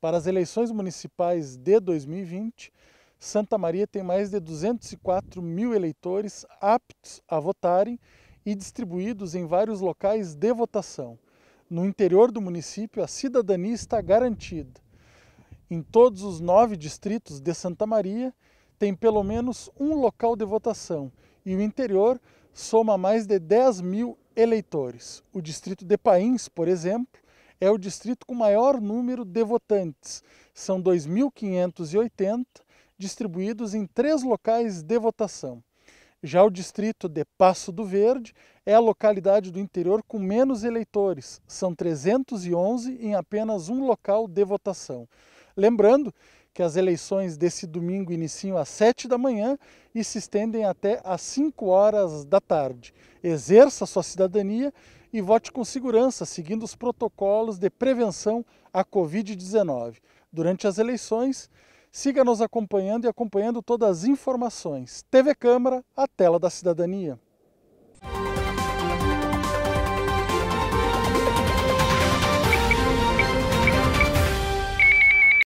Para as eleições municipais de 2020, Santa Maria tem mais de 204 mil eleitores aptos a votarem e distribuídos em vários locais de votação. No interior do município, a cidadania está garantida. Em todos os nove distritos de Santa Maria, tem pelo menos um local de votação e o interior soma mais de 10 mil eleitores. O distrito de Pains, por exemplo, é o distrito com maior número de votantes. São 2.580 distribuídos em três locais de votação. Já o distrito de Passo do Verde é a localidade do interior com menos eleitores, são 311 em apenas um local de votação. Lembrando que as eleições desse domingo iniciam às 7 da manhã e se estendem até às 5 horas da tarde. Exerça sua cidadania e vote com segurança, seguindo os protocolos de prevenção à Covid-19. Durante as eleições, siga nos acompanhando e acompanhando todas as informações. TV Câmara, a tela da cidadania.